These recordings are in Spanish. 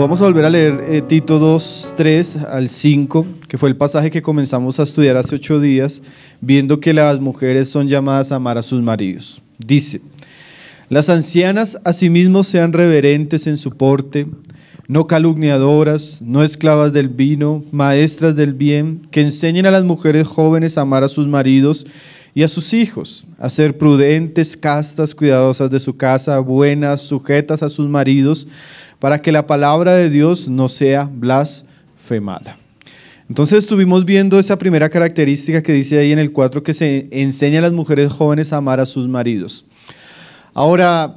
vamos a volver a leer eh, Tito 2, 3 al 5, que fue el pasaje que comenzamos a estudiar hace ocho días, viendo que las mujeres son llamadas a amar a sus maridos. Dice, las ancianas asimismo sean reverentes en su porte, no calumniadoras, no esclavas del vino, maestras del bien, que enseñen a las mujeres jóvenes a amar a sus maridos y a sus hijos, a ser prudentes, castas, cuidadosas de su casa, buenas, sujetas a sus maridos, para que la palabra de Dios no sea blasfemada. Entonces estuvimos viendo esa primera característica que dice ahí en el 4 que se enseña a las mujeres jóvenes a amar a sus maridos. Ahora,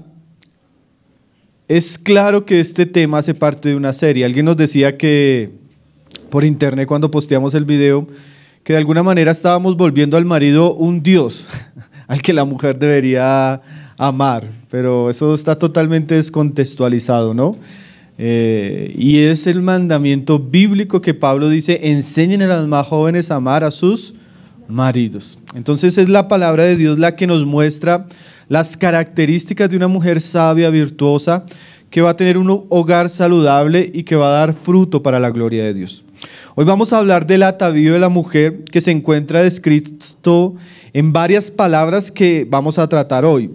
es claro que este tema hace parte de una serie. Alguien nos decía que por internet cuando posteamos el video, que de alguna manera estábamos volviendo al marido un dios, al que la mujer debería amar, pero eso está totalmente descontextualizado, ¿no? Eh, y es el mandamiento bíblico que Pablo dice, enseñen a las más jóvenes a amar a sus maridos. Entonces es la palabra de Dios la que nos muestra las características de una mujer sabia, virtuosa, que va a tener un hogar saludable y que va a dar fruto para la gloria de Dios. Hoy vamos a hablar del atavío de la mujer que se encuentra descrito en varias palabras que vamos a tratar hoy.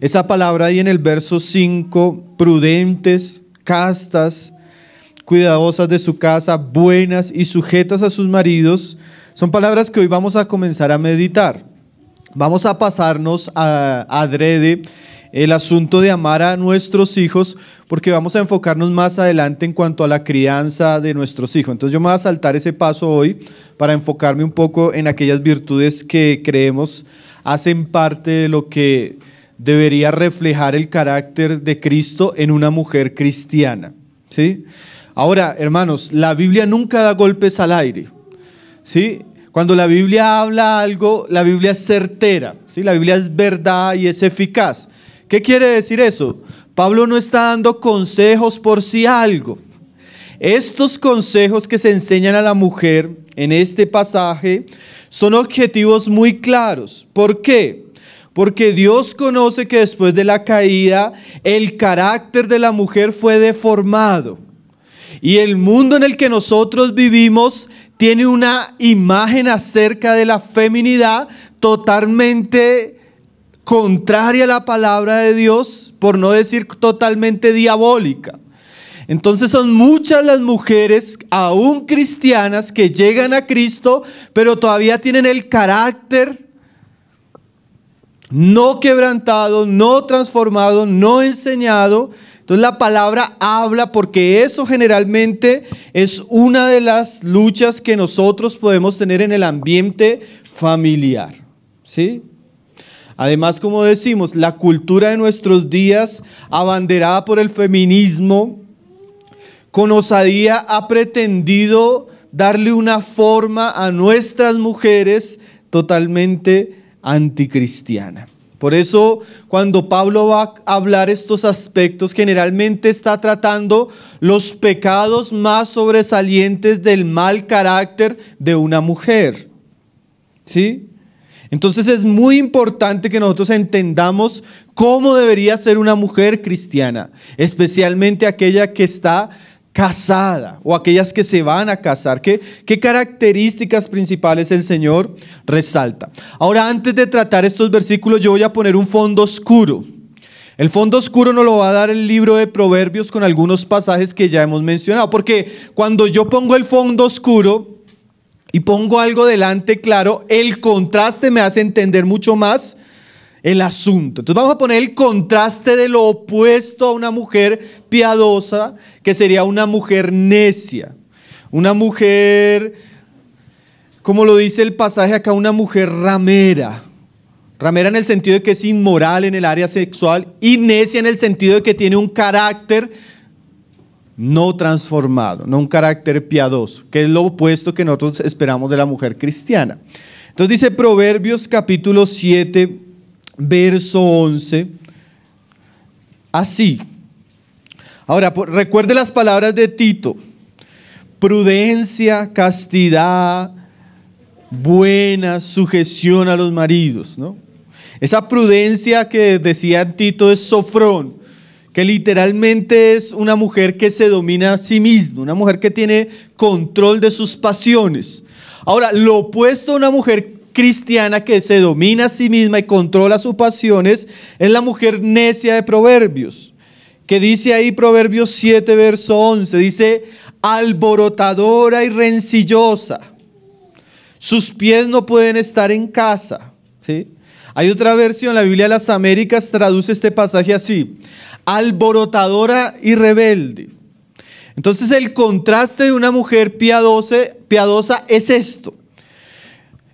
Esa palabra ahí en el verso 5, prudentes, castas, cuidadosas de su casa, buenas y sujetas a sus maridos, son palabras que hoy vamos a comenzar a meditar. Vamos a pasarnos a adrede el asunto de amar a nuestros hijos, porque vamos a enfocarnos más adelante en cuanto a la crianza de nuestros hijos. Entonces yo me voy a saltar ese paso hoy para enfocarme un poco en aquellas virtudes que creemos hacen parte de lo que debería reflejar el carácter de Cristo en una mujer cristiana. ¿sí? Ahora, hermanos, la Biblia nunca da golpes al aire. ¿sí? Cuando la Biblia habla algo, la Biblia es certera, ¿sí? la Biblia es verdad y es eficaz. ¿Qué quiere decir eso? Pablo no está dando consejos por si sí algo. Estos consejos que se enseñan a la mujer en este pasaje son objetivos muy claros. ¿Por qué? Porque Dios conoce que después de la caída el carácter de la mujer fue deformado. Y el mundo en el que nosotros vivimos tiene una imagen acerca de la feminidad totalmente contraria a la palabra de Dios, por no decir totalmente diabólica. Entonces son muchas las mujeres, aún cristianas, que llegan a Cristo, pero todavía tienen el carácter no quebrantado, no transformado, no enseñado. Entonces la palabra habla porque eso generalmente es una de las luchas que nosotros podemos tener en el ambiente familiar. ¿Sí? Además, como decimos, la cultura de nuestros días, abanderada por el feminismo, con osadía ha pretendido darle una forma a nuestras mujeres totalmente anticristiana. Por eso, cuando Pablo va a hablar estos aspectos, generalmente está tratando los pecados más sobresalientes del mal carácter de una mujer. ¿Sí? Entonces es muy importante que nosotros entendamos cómo debería ser una mujer cristiana, especialmente aquella que está casada o aquellas que se van a casar. ¿Qué, características principales el Señor resalta? Ahora, antes de tratar estos versículos, yo voy a poner un fondo oscuro. El fondo oscuro nos lo va a dar el libro de Proverbios con algunos pasajes que ya hemos mencionado, porque cuando yo pongo el fondo oscuro, y pongo algo delante claro, el contraste me hace entender mucho más el asunto. Entonces vamos a poner el contraste de lo opuesto a una mujer piadosa, que sería una mujer necia, una mujer, como lo dice el pasaje acá, una mujer ramera. Ramera en el sentido de que es inmoral en el área sexual y necia en el sentido de que tiene un carácter no transformado, no un carácter piadoso, que es lo opuesto que nosotros esperamos de la mujer cristiana. Entonces dice Proverbios capítulo 7, verso 11, así. Ahora, recuerde las palabras de Tito, prudencia, castidad, buena sujeción a los maridos, ¿no? Esa prudencia que decía Tito es sofrón, que literalmente es una mujer que se domina a sí misma, una mujer que tiene control de sus pasiones. Ahora, lo opuesto a una mujer cristiana que se domina a sí misma y controla sus pasiones es la mujer necia de Proverbios, que dice ahí Proverbios 7, verso 11, dice, alborotadora y rencillosa, sus pies no pueden estar en casa, ¿sí? Hay otra versión, la Biblia de las Américas traduce este pasaje así, alborotadora y rebelde. Entonces el contraste de una mujer piadosa es esto.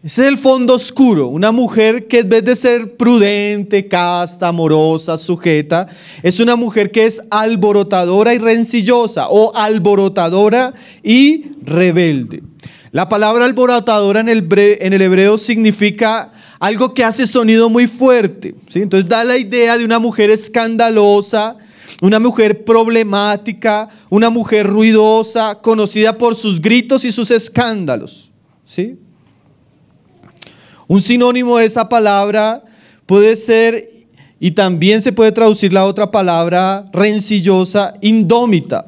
Ese es el fondo oscuro, una mujer que en vez de ser prudente, casta, amorosa, sujeta, es una mujer que es alborotadora y rencillosa o alborotadora y rebelde. La palabra alborotadora en el hebreo significa algo que hace sonido muy fuerte. ¿sí? Entonces da la idea de una mujer escandalosa, una mujer problemática, una mujer ruidosa, conocida por sus gritos y sus escándalos. ¿sí? Un sinónimo de esa palabra puede ser, y también se puede traducir la otra palabra, rencillosa, indómita.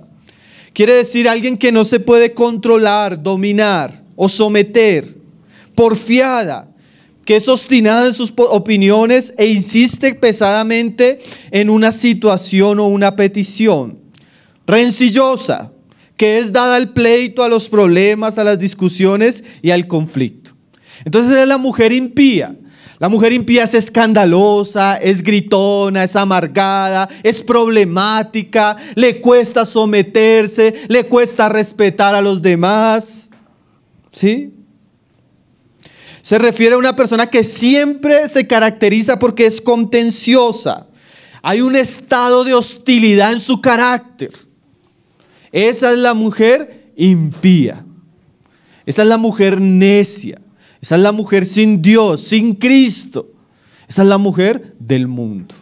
Quiere decir alguien que no se puede controlar, dominar o someter, porfiada, que es obstinada en sus opiniones e insiste pesadamente en una situación o una petición. Rencillosa, que es dada al pleito, a los problemas, a las discusiones y al conflicto. Entonces es la mujer impía. La mujer impía es escandalosa, es gritona, es amargada, es problemática, le cuesta someterse, le cuesta respetar a los demás. ¿Sí? Se refiere a una persona que siempre se caracteriza porque es contenciosa. Hay un estado de hostilidad en su carácter. Esa es la mujer impía. Esa es la mujer necia. Esa es la mujer sin Dios, sin Cristo. Esa es la mujer del mundo.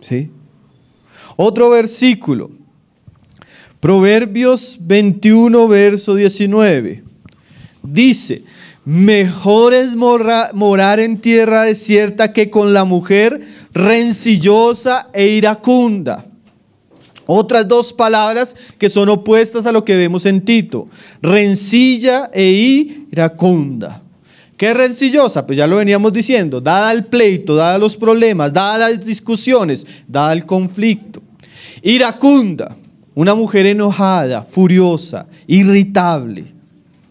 ¿Sí? Otro versículo. Proverbios 21, verso 19. Dice, Mejor es morar en tierra desierta que con la mujer rencillosa e iracunda. Otras dos palabras que son opuestas a lo que vemos en Tito. Rencilla e iracunda. ¿Qué rencillosa? Pues ya lo veníamos diciendo, dada el pleito, dada los problemas, dada las discusiones, dada el conflicto. Iracunda, una mujer enojada, furiosa, irritable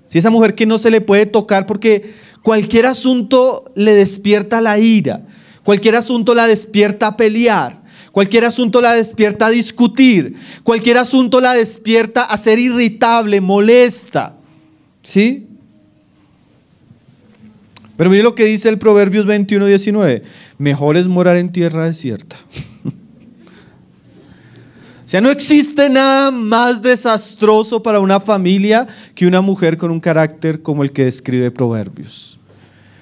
si esa mujer que no se le puede tocar porque cualquier asunto le despierta la ira, cualquier asunto la despierta a pelear, cualquier asunto la despierta a discutir, cualquier asunto la despierta a ser irritable, molesta. ¿Sí? Pero mire lo que dice el Proverbios 21, 19. Mejor es morar en tierra desierta sea, no existe nada más desastroso para una familia que una mujer con un carácter como el que describe Proverbios.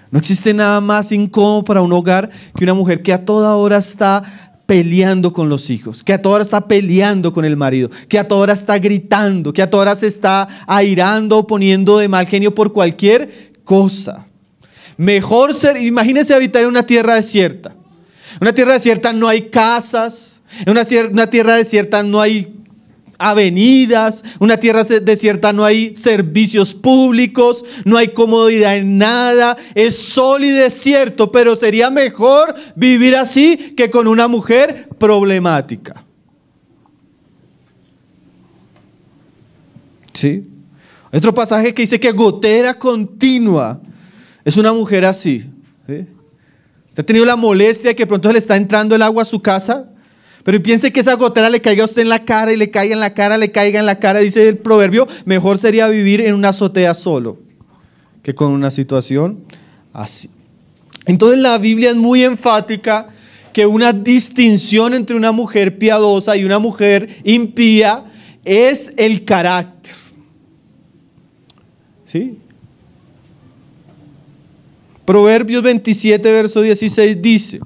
No existe nada más incómodo para un hogar que una mujer que a toda hora está peleando con los hijos, que a toda hora está peleando con el marido, que a toda hora está gritando, que a toda hora se está airando o poniendo de mal genio por cualquier cosa. Mejor ser, imagínense habitar en una tierra desierta. En una tierra desierta no hay casas, en una, tierra desierta no hay avenidas, una tierra desierta no hay servicios públicos, no hay comodidad en nada, es sol y desierto, pero sería mejor vivir así que con una mujer problemática. ¿Sí? otro pasaje que dice que gotera continua es una mujer así. se ha tenido la molestia de que pronto le está entrando el agua a su casa? Pero piense que esa gotera le caiga a usted en la cara y le caiga en la cara, le caiga en la cara. Dice el proverbio, mejor sería vivir en una azotea solo que con una situación así. Entonces la Biblia es muy enfática que una distinción entre una mujer piadosa y una mujer impía es el carácter. ¿Sí? Proverbios 27, verso 16 dice.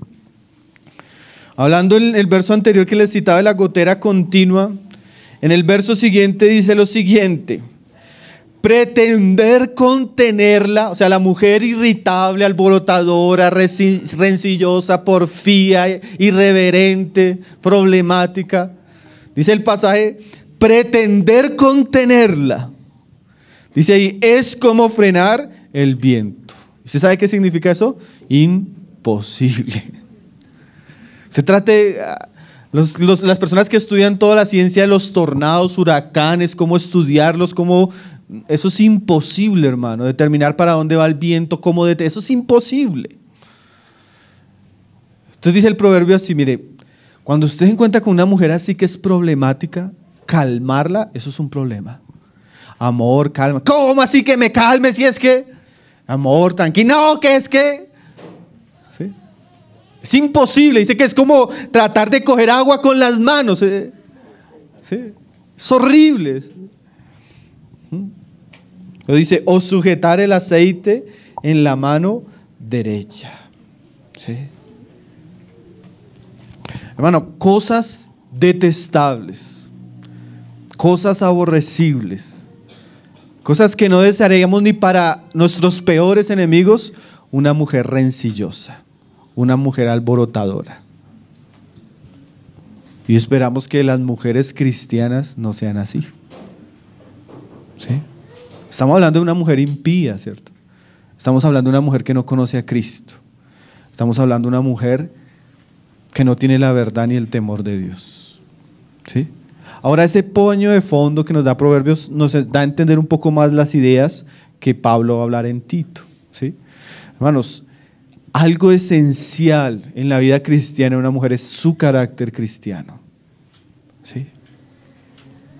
Hablando en el verso anterior que les citaba de la gotera continua, en el verso siguiente dice lo siguiente. Pretender contenerla, o sea, la mujer irritable, alborotadora, rencillosa, porfía, irreverente, problemática. Dice el pasaje, pretender contenerla. Dice ahí, es como frenar el viento. ¿Usted sabe qué significa eso? Imposible. Se trate, ah, las personas que estudian toda la ciencia de los tornados, huracanes, cómo estudiarlos, cómo... Eso es imposible, hermano, determinar para dónde va el viento, cómo... de Eso es imposible. Entonces dice el proverbio así, mire, cuando usted se encuentra con una mujer así que es problemática, calmarla, eso es un problema. Amor, calma. ¿Cómo así que me calme si es que? Amor, tranquilo. No, que es que es imposible. Dice que es como tratar de coger agua con las manos. Eh, es horrible. Lo dice, o sujetar el aceite en la mano derecha. Hermano, cosas detestables, cosas aborrecibles, cosas que no desearíamos ni para nuestros peores enemigos, una mujer rencillosa una mujer alborotadora. Y esperamos que las mujeres cristianas no sean así. ¿Sí? Estamos hablando de una mujer impía, ¿cierto? Estamos hablando de una mujer que no conoce a Cristo. Estamos hablando de una mujer que no tiene la verdad ni el temor de Dios. ¿Sí? Ahora ese poño de fondo que nos da Proverbios nos da a entender un poco más las ideas que Pablo va a hablar en Tito. ¿sí? Hermanos, algo esencial en la vida cristiana de una mujer es su carácter cristiano.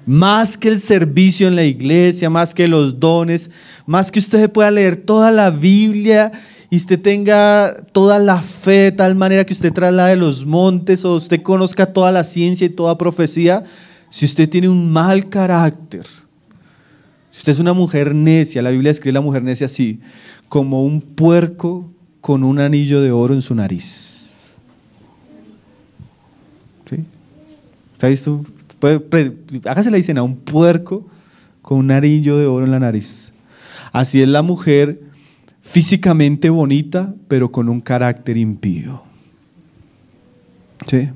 Más que el servicio en la iglesia, más que los dones, más que usted pueda leer toda la Biblia y usted tenga toda la fe tal manera que usted traslade los montes o usted conozca toda la ciencia y toda profecía, si usted tiene un mal carácter, si usted es una mujer necia, la Biblia escribe la mujer necia así, como un puerco con un anillo de oro en su nariz. ¿Sí? Hágase la escena a un puerco con un anillo de oro en la nariz. Así es la mujer físicamente bonita, pero con un carácter impío. ¿Sí?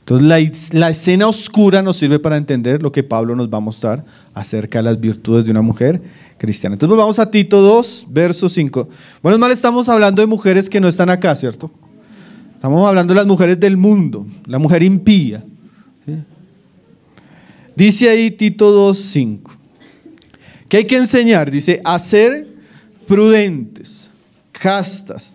Entonces la, la, escena oscura nos sirve para entender lo que Pablo nos va a mostrar acerca de las virtudes de una mujer cristiana. Entonces vamos a Tito 2, verso 5. Bueno, mal estamos hablando de mujeres que no están acá, ¿cierto? Estamos hablando de las mujeres del mundo, la mujer impía. Dice ahí Tito 2, 5. ¿Qué hay que enseñar? Dice, a ser prudentes, castas,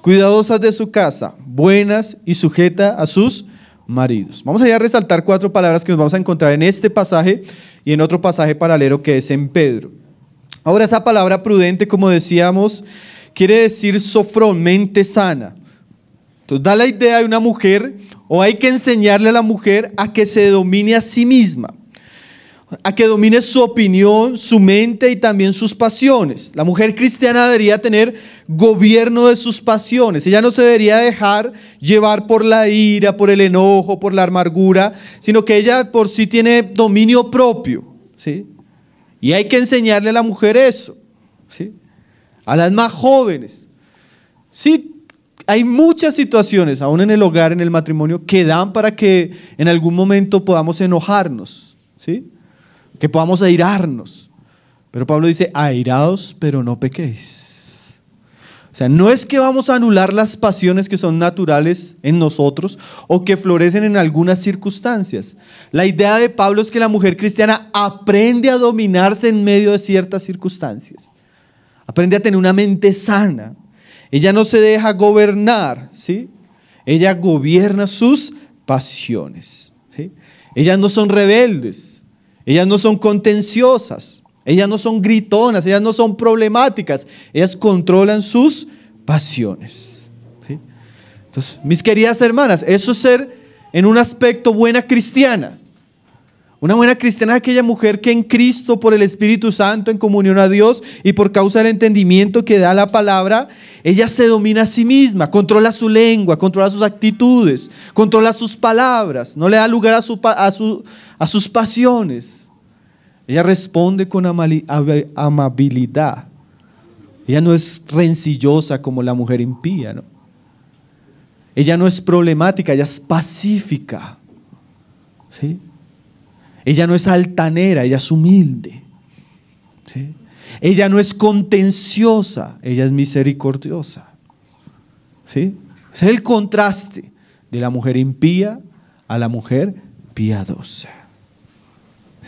cuidadosas de su casa, buenas y sujeta a sus maridos. Vamos allá a resaltar cuatro palabras que nos vamos a encontrar en este pasaje y en otro pasaje paralelo que es en Pedro. Ahora esa palabra prudente, como decíamos, quiere decir sofrón, mente sana. Entonces da la idea de una mujer o hay que enseñarle a la mujer a que se domine a sí misma a que domine su opinión, su mente y también sus pasiones. La mujer cristiana debería tener gobierno de sus pasiones. Ella no se debería dejar llevar por la ira, por el enojo, por la amargura, sino que ella por sí tiene dominio propio. ¿sí? Y hay que enseñarle a la mujer eso. ¿sí? A las más jóvenes. Sí, hay muchas situaciones, aún en el hogar, en el matrimonio, que dan para que en algún momento podamos enojarnos. ¿Sí? que podamos airarnos. Pero Pablo dice, airados, pero no pequéis. O sea, no es que vamos a anular las pasiones que son naturales en nosotros o que florecen en algunas circunstancias. La idea de Pablo es que la mujer cristiana aprende a dominarse en medio de ciertas circunstancias. Aprende a tener una mente sana. Ella no se deja gobernar, ¿sí? Ella gobierna sus pasiones. Ellas no son rebeldes ellas no son contenciosas, ellas no son gritonas, ellas no son problemáticas, ellas controlan sus pasiones. Entonces, mis queridas hermanas, eso es ser en un aspecto buena cristiana. Una buena cristiana es aquella mujer que en Cristo, por el Espíritu Santo, en comunión a Dios y por causa del entendimiento que da la palabra, ella se domina a sí misma, controla su lengua, controla sus actitudes, controla sus palabras, no le da lugar a, sus pasiones. Ella responde con amabilidad. Ella no es rencillosa como la mujer impía, ¿no? Ella no es problemática, ella es pacífica. ¿Sí? Ella no es altanera, ella es humilde. Ella no es contenciosa, ella es misericordiosa. ¿sí? Es el contraste de la mujer impía a la mujer piadosa.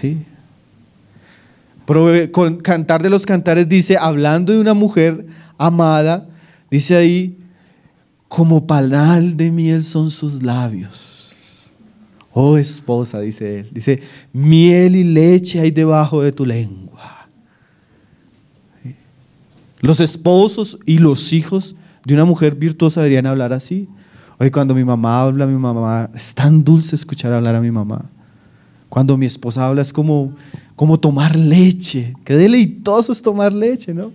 ¿sí? Cantar de los Cantares dice, hablando de una mujer amada, dice ahí, como panal de miel son sus labios Oh esposa, dice él, dice, miel y leche hay debajo de tu lengua. Los esposos y los hijos de una mujer virtuosa deberían hablar así. Hoy cuando mi mamá habla, mi mamá, es tan dulce escuchar hablar a mi mamá. Cuando mi esposa habla es como, como tomar leche. Qué deleitoso es tomar leche, ¿no?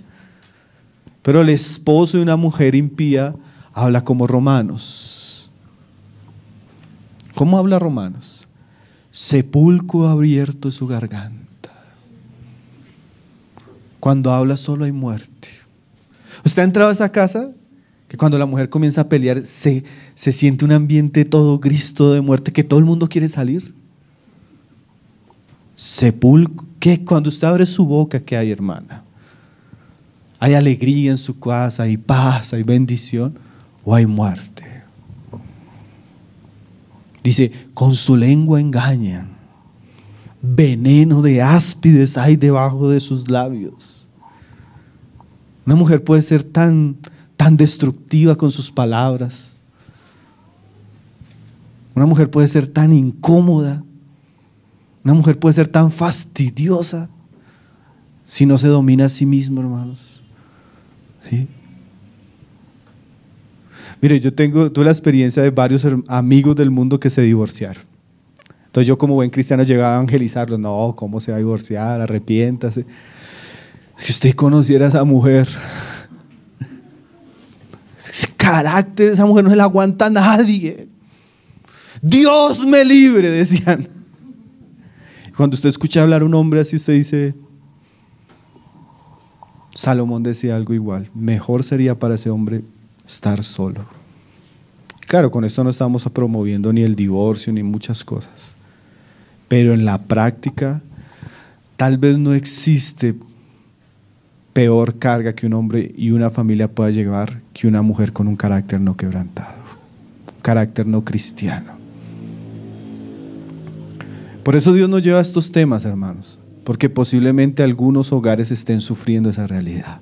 Pero el esposo de una mujer impía habla como romanos ¿Cómo habla Romanos? Sepulcro abierto su garganta. Cuando habla solo hay muerte. ¿Usted ha entrado a esa casa? Que cuando la mujer comienza a pelear se, se siente un ambiente todo Cristo de muerte que todo el mundo quiere salir. Sepulcro. ¿Qué? Cuando usted abre su boca, ¿qué hay, hermana? ¿Hay alegría en su casa? ¿Hay paz? ¿Hay bendición? ¿O hay muerte? Dice, con su lengua engañan. Veneno de áspides hay debajo de sus labios. Una mujer puede ser tan, tan destructiva con sus palabras. Una mujer puede ser tan incómoda. Una mujer puede ser tan fastidiosa si no se domina a sí misma, hermanos. ¿Sí? Mire, yo tengo, tuve la experiencia de varios amigos del mundo que se divorciaron. Entonces yo como buen cristiano llegaba a evangelizarlos, no, ¿cómo se va a divorciar? Arrepiéntase. Si usted conociera a esa mujer, ese carácter de esa mujer no se la aguanta nadie. Dios me libre, decían. Cuando usted escucha hablar a un hombre así, usted dice, Salomón decía algo igual, mejor sería para ese hombre estar solo. Claro, con esto no estamos promoviendo ni el divorcio ni muchas cosas, pero en la práctica tal vez no existe peor carga que un hombre y una familia pueda llevar que una mujer con un carácter no quebrantado, un carácter no cristiano. Por eso Dios nos lleva a estos temas, hermanos, porque posiblemente algunos hogares estén sufriendo esa realidad.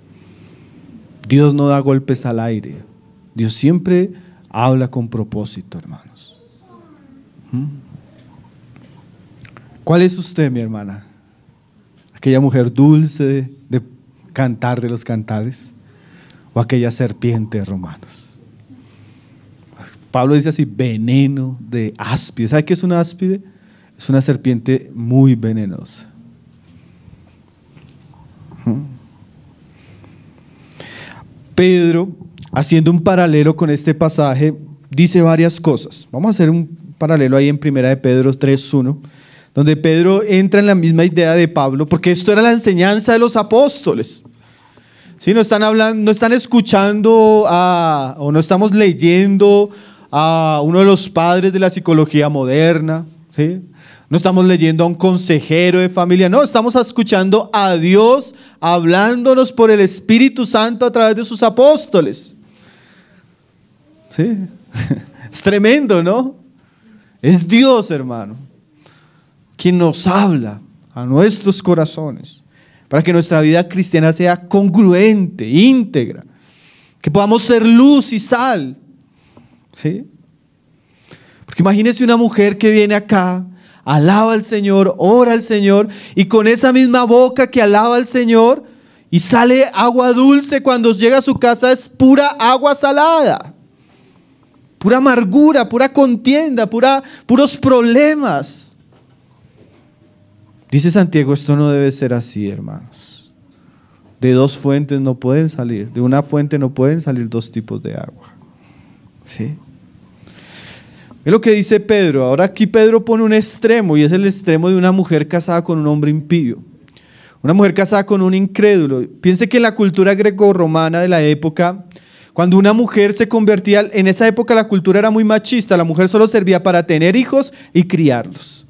Dios no da golpes al aire, Dios siempre habla con propósito, hermanos. ¿Mm? ¿Cuál es usted, mi hermana? Aquella mujer dulce de, cantar de los cantares o aquella serpiente de romanos. Pablo dice así, veneno de áspide. ¿Sabe qué es una áspide? Es una serpiente muy venenosa. ¿Mm? Pedro haciendo un paralelo con este pasaje, dice varias cosas. Vamos a hacer un paralelo ahí en primera de Pedro 3.1, donde Pedro entra en la misma idea de Pablo, porque esto era la enseñanza de los apóstoles. Si no están hablando, no están escuchando a, o no estamos leyendo a uno de los padres de la psicología moderna, No estamos leyendo a un consejero de familia, no, estamos escuchando a Dios hablándonos por el Espíritu Santo a través de sus apóstoles. ¿Sí? Es tremendo, ¿no? Es Dios, hermano, quien nos habla a nuestros corazones para que nuestra vida cristiana sea congruente, íntegra, que podamos ser luz y sal. ¿Sí? Porque imagínese una mujer que viene acá, alaba al Señor, ora al Señor, y con esa misma boca que alaba al Señor, y sale agua dulce cuando llega a su casa, es pura agua salada pura amargura, pura contienda, pura, puros problemas. Dice Santiago, esto no debe ser así, hermanos. De dos fuentes no pueden salir, de una fuente no pueden salir dos tipos de agua. Es lo que dice Pedro. Ahora aquí Pedro pone un extremo y es el extremo de una mujer casada con un hombre impío. Una mujer casada con un incrédulo. Piense que en la cultura greco romana de la época, cuando una mujer se convertía, en esa época la cultura era muy machista, la mujer solo servía para tener hijos y criarlos.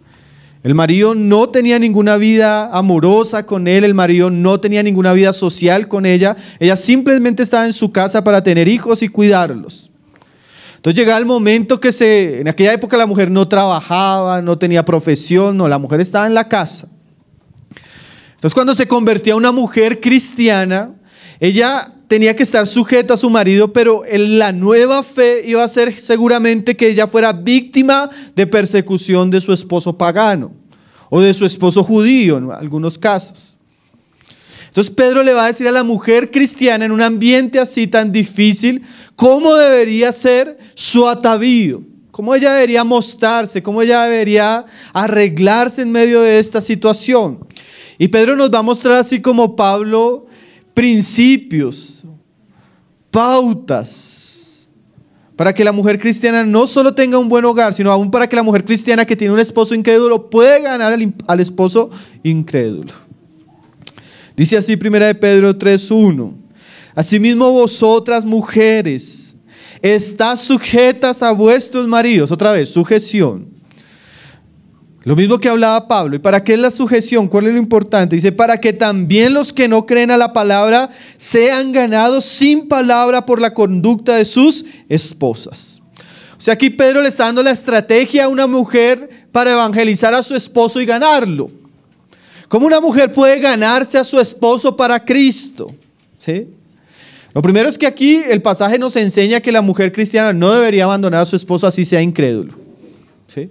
El marido no tenía ninguna vida amorosa con él, el marido no tenía ninguna vida social con ella, ella simplemente estaba en su casa para tener hijos y cuidarlos. Entonces llegaba el momento que se, en aquella época la mujer no trabajaba, no tenía profesión, no, la mujer estaba en la casa. Entonces cuando se convertía una mujer cristiana, ella tenía que estar sujeta a su marido, pero en la nueva fe iba a ser seguramente que ella fuera víctima de persecución de su esposo pagano o de su esposo judío en algunos casos. Entonces Pedro le va a decir a la mujer cristiana en un ambiente así tan difícil cómo debería ser su atavío, cómo ella debería mostrarse, cómo ella debería arreglarse en medio de esta situación. Y Pedro nos va a mostrar así como Pablo principios, pautas, para que la mujer cristiana no solo tenga un buen hogar, sino aún para que la mujer cristiana que tiene un esposo incrédulo pueda ganar al, al esposo incrédulo. Dice así 1 de Pedro 3.1. Asimismo vosotras mujeres, estás sujetas a vuestros maridos. Otra vez, sujeción lo mismo que hablaba Pablo. ¿Y para qué es la sujeción? ¿Cuál es lo importante? Dice, para que también los que no creen a la palabra sean ganados sin palabra por la conducta de sus esposas. O sea, aquí Pedro le está dando la estrategia a una mujer para evangelizar a su esposo y ganarlo. ¿Cómo una mujer puede ganarse a su esposo para Cristo? ¿Sí? Lo primero es que aquí el pasaje nos enseña que la mujer cristiana no debería abandonar a su esposo así sea incrédulo. ¿Sí?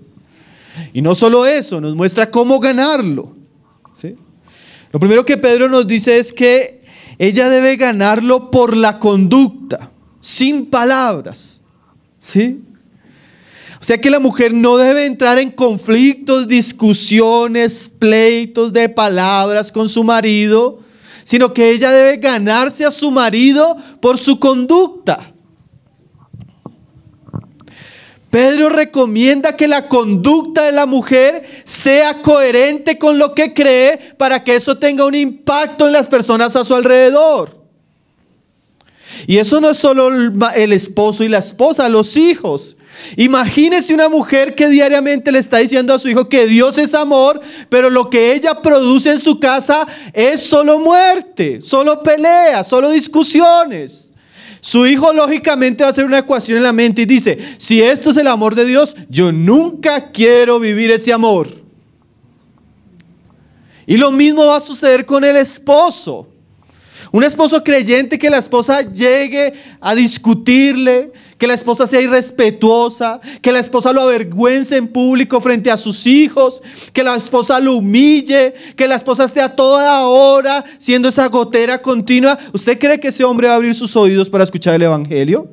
Y no solo eso, nos muestra cómo ganarlo. Lo primero que Pedro nos dice es que ella debe ganarlo por la conducta, sin palabras. O sea que la mujer no debe entrar en conflictos, discusiones, pleitos de palabras con su marido, sino que ella debe ganarse a su marido por su conducta. Pedro recomienda que la conducta de la mujer sea coherente con lo que cree para que eso tenga un impacto en las personas a su alrededor. Y eso no es solo el esposo y la esposa, los hijos. Imagínese una mujer que diariamente le está diciendo a su hijo que Dios es amor, pero lo que ella produce en su casa es solo muerte, solo pelea, solo discusiones. Su hijo lógicamente va a hacer una ecuación en la mente y dice, si esto es el amor de Dios, yo nunca quiero vivir ese amor. Y lo mismo va a suceder con el esposo. Un esposo creyente que la esposa llegue a discutirle, que la esposa sea irrespetuosa, que la esposa lo avergüence en público frente a sus hijos, que la esposa lo humille, que la esposa esté a toda hora siendo esa gotera continua. ¿Usted cree que ese hombre va a abrir sus oídos para escuchar el Evangelio?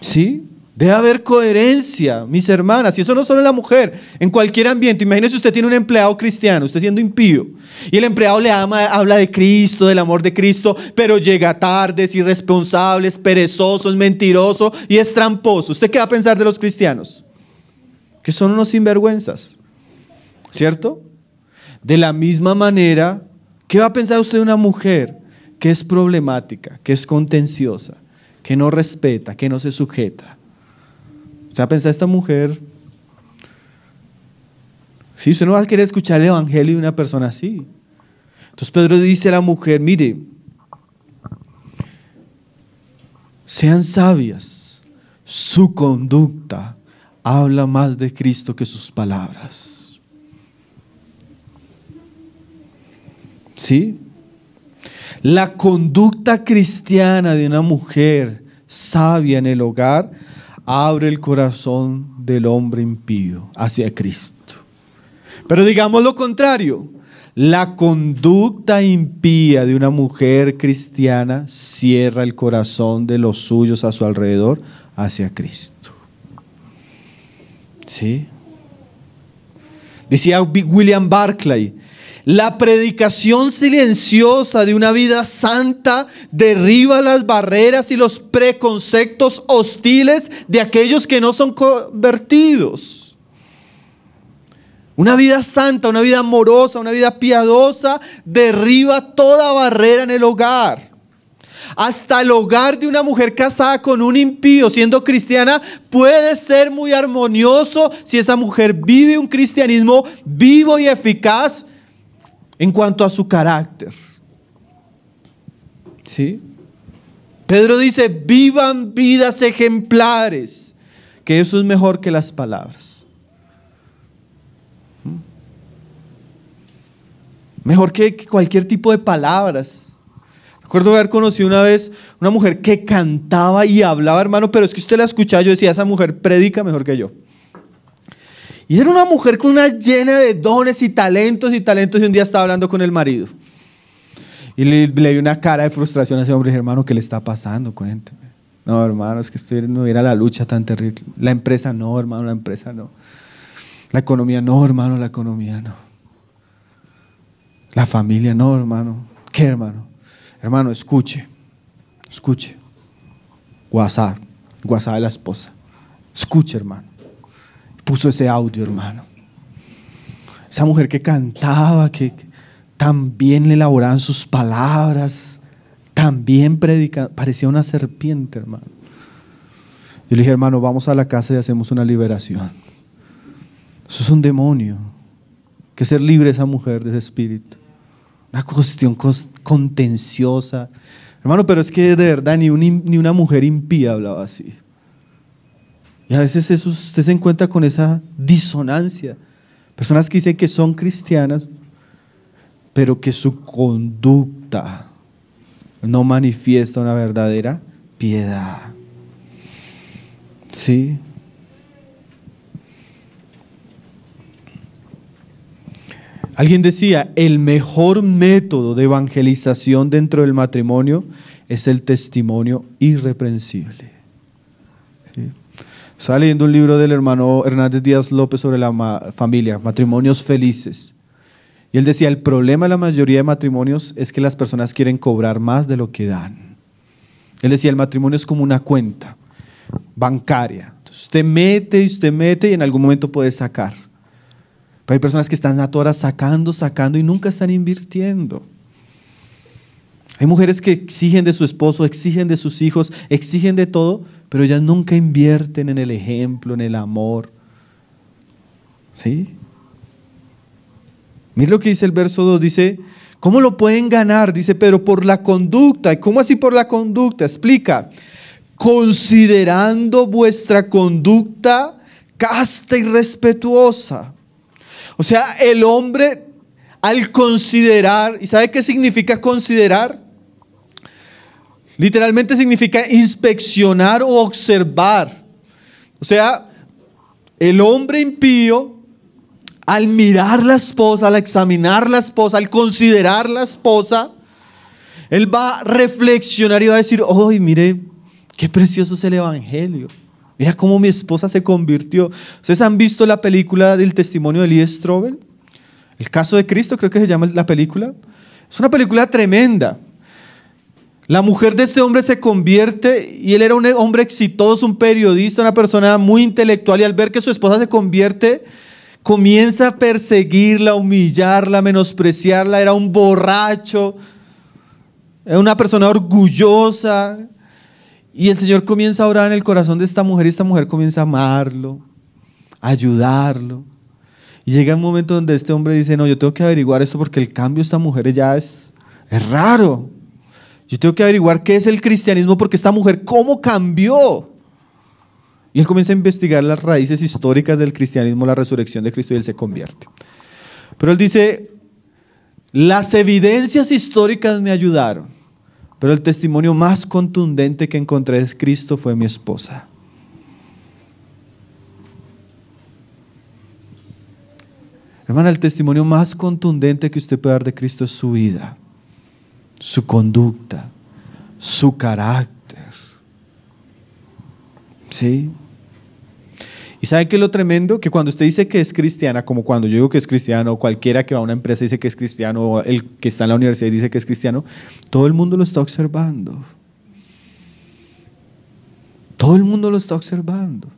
¿Sí? Debe haber coherencia, mis hermanas, y eso no solo en la mujer, en cualquier ambiente. Imagínese usted tiene un empleado cristiano, usted siendo impío, y el empleado le ama, habla de Cristo, del amor de Cristo, pero llega tarde, es irresponsable, es perezoso, es mentiroso y es tramposo. ¿Usted qué va a pensar de los cristianos? Que son unos sinvergüenzas, ¿cierto? De la misma manera, ¿qué va a pensar usted de una mujer que es problemática, que es contenciosa, que no respeta, que no se sujeta? O sea, pensé, esta mujer. si usted no va a querer escuchar el evangelio de una persona así. Entonces Pedro dice a la mujer: Mire, sean sabias, su conducta habla más de Cristo que sus palabras. ¿Sí? La conducta cristiana de una mujer sabia en el hogar abre el corazón del hombre impío hacia Cristo. Pero digamos lo contrario, la conducta impía de una mujer cristiana cierra el corazón de los suyos a su alrededor hacia Cristo. ¿Sí? Decía William Barclay, la predicación silenciosa de una vida santa derriba las barreras y los preconceptos hostiles de aquellos que no son convertidos. Una vida santa, una vida amorosa, una vida piadosa derriba toda barrera en el hogar. Hasta el hogar de una mujer casada con un impío siendo cristiana puede ser muy armonioso si esa mujer vive un cristianismo vivo y eficaz en cuanto a su carácter. ¿Sí? Pedro dice, vivan vidas ejemplares, que eso es mejor que las palabras. ¿Mm? Mejor que cualquier tipo de palabras. Recuerdo haber conocido una vez una mujer que cantaba y hablaba, hermano, pero es que usted la escuchaba, yo decía, esa mujer predica mejor que yo. Y era una mujer con una llena de dones y talentos y talentos y un día estaba hablando con el marido. Y le, dio una cara de frustración a ese hombre, dije, hermano, ¿qué le está pasando? Cuénteme. No, hermano, es que estoy, no era la lucha tan terrible. La empresa no, hermano, la empresa no. La economía no, hermano, la economía no. La familia no, hermano. ¿Qué, hermano? Hermano, escuche. Escuche. WhatsApp. WhatsApp de la esposa. Escuche, hermano puso ese audio, hermano. Esa mujer que cantaba, que tan bien elaboraban sus palabras, tan bien predicaba, parecía una serpiente, hermano. Yo le dije, hermano, vamos a la casa y hacemos una liberación. Eso es un demonio. Que ser libre esa mujer de ese espíritu. Una cuestión contenciosa. Hermano, pero es que de verdad ni una mujer impía hablaba así. Y a veces eso, usted se encuentra con esa disonancia. Personas que dicen que son cristianas, pero que su conducta no manifiesta una verdadera piedad. ¿Sí? Alguien decía, el mejor método de evangelización dentro del matrimonio es el testimonio irreprensible. Estaba leyendo un libro del hermano Hernández Díaz López sobre la familia, matrimonios felices. Y él decía, el problema de la mayoría de matrimonios es que las personas quieren cobrar más de lo que dan. Él decía, el matrimonio es como una cuenta bancaria. usted mete y usted mete y en algún momento puede sacar. Pero hay personas que están a todas sacando, sacando y nunca están invirtiendo. Hay mujeres que exigen de su esposo, exigen de sus hijos, exigen de todo, pero ellas nunca invierten en el ejemplo, en el amor. ¿Sí? Mira lo que dice el verso 2, dice, ¿cómo lo pueden ganar? Dice, pero por la conducta. ¿Y cómo así por la conducta? Explica, considerando vuestra conducta casta y respetuosa. O sea, el hombre al considerar, ¿y sabe qué significa considerar? Literalmente significa inspeccionar o observar. O sea, el hombre impío, al mirar la esposa, al examinar la esposa, al considerar la esposa, él va a reflexionar y va a decir, ¡ay, mire, qué precioso es el Evangelio! Mira cómo mi esposa se convirtió. ¿Ustedes han visto la película del testimonio de Lee Strobel? El caso de Cristo, creo que se llama la película. Es una película tremenda. La mujer de este hombre se convierte y él era un hombre exitoso, un periodista, una persona muy intelectual y al ver que su esposa se convierte, comienza a perseguirla, humillarla, menospreciarla. Era un borracho, era una persona orgullosa. Y el Señor comienza a orar en el corazón de esta mujer y esta mujer comienza a amarlo, a ayudarlo. Y llega un momento donde este hombre dice, no, yo tengo que averiguar esto porque el cambio de esta mujer ya es, es raro. Yo tengo que averiguar qué es el cristianismo porque esta mujer, ¿cómo cambió? Y él comienza a investigar las raíces históricas del cristianismo, la resurrección de Cristo y él se convierte. Pero él dice, las evidencias históricas me ayudaron, pero el testimonio más contundente que encontré de Cristo fue mi esposa. Hermana, el testimonio más contundente que usted puede dar de Cristo es su vida su conducta, su carácter. ¿Sí? ¿Y sabe qué es lo tremendo? Que cuando usted dice que es cristiana, como cuando yo digo que es cristiano, cualquiera que va a una empresa dice que es cristiano, o el que está en la universidad dice que es cristiano, todo el mundo lo está observando. Todo el mundo lo está observando.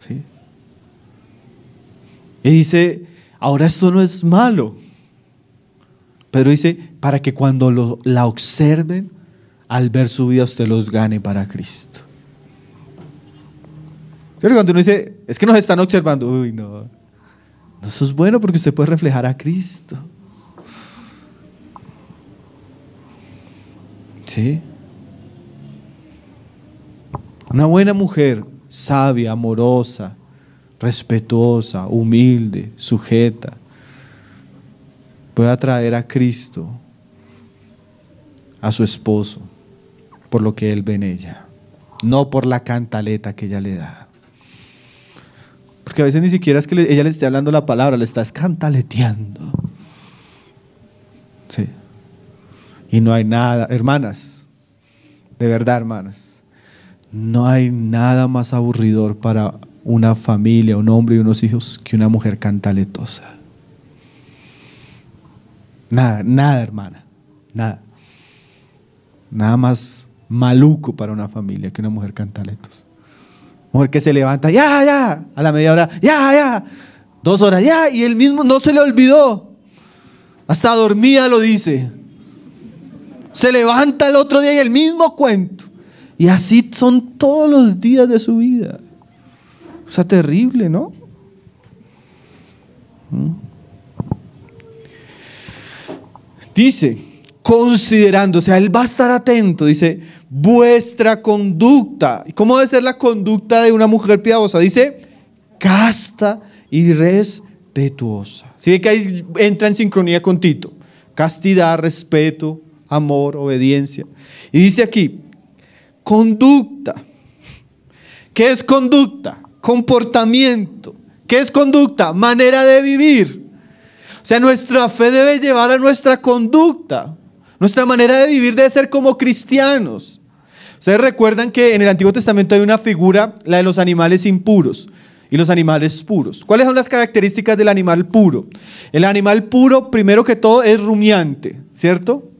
¿Sí? Y dice, ahora esto no es malo. Pero dice, para que cuando la observen, al ver su vida usted los gane para Cristo. ¿Cierto? Cuando uno dice, es que nos están observando, uy, no. no. Eso es bueno porque usted puede reflejar a Cristo. ¿Sí? Una buena mujer, sabia, amorosa, respetuosa, humilde, sujeta, pueda traer a Cristo, a su esposo, por lo que Él ve en ella, no por la cantaleta que ella le da. Porque a veces ni siquiera es que ella le esté hablando la palabra, le estás cantaleteando. Sí. Y no hay nada, hermanas, de verdad, hermanas, no hay nada más aburridor para una familia, un hombre y unos hijos que una mujer cantaletosa. Nada, nada, hermana. Nada. Nada más maluco para una familia que una mujer cantaletos. Mujer que se levanta, ya, ya, a la media hora, ya, ya, dos horas, ya, y el mismo no se le olvidó. Hasta dormía lo dice. Se levanta el otro día y el mismo cuento. Y así son todos los días de su vida. O sea, terrible, ¿no? ¿Mm? Dice, considerando, o sea, él va a estar atento, dice, vuestra conducta. ¿Cómo debe ser la conducta de una mujer piadosa? Dice, casta y respetuosa. ¿Sí que ahí entra en sincronía con Tito? Castidad, respeto, amor, obediencia. Y dice aquí, conducta. ¿Qué es conducta? Comportamiento. ¿Qué es conducta? Manera de vivir sea, nuestra fe debe llevar a nuestra conducta, nuestra manera de vivir debe ser como cristianos. Ustedes recuerdan que en el Antiguo Testamento hay una figura, la de los animales impuros y los animales puros. ¿Cuáles son las características del animal puro? El animal puro, primero que todo, es rumiante, ¿cierto?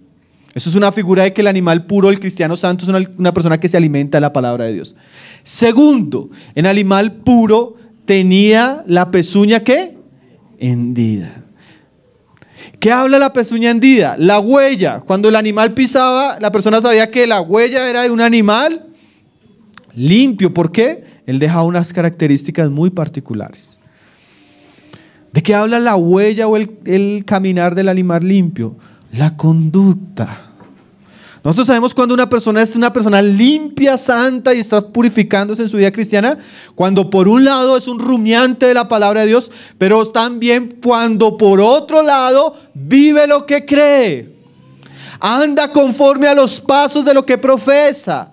Eso es una figura de que el animal puro, el cristiano santo, es una, persona que se alimenta de la palabra de Dios. Segundo, el animal puro tenía la pezuña que hendida. ¿Qué habla la pezuña hendida? La huella. Cuando el animal pisaba, la persona sabía que la huella era de un animal limpio. ¿Por qué? Él deja unas características muy particulares. ¿De qué habla la huella o el, el caminar del animal limpio? La conducta. Nosotros sabemos cuando una persona es una persona limpia, santa y está purificándose en su vida cristiana, cuando por un lado es un rumiante de la palabra de Dios, pero también cuando por otro lado vive lo que cree, anda conforme a los pasos de lo que profesa.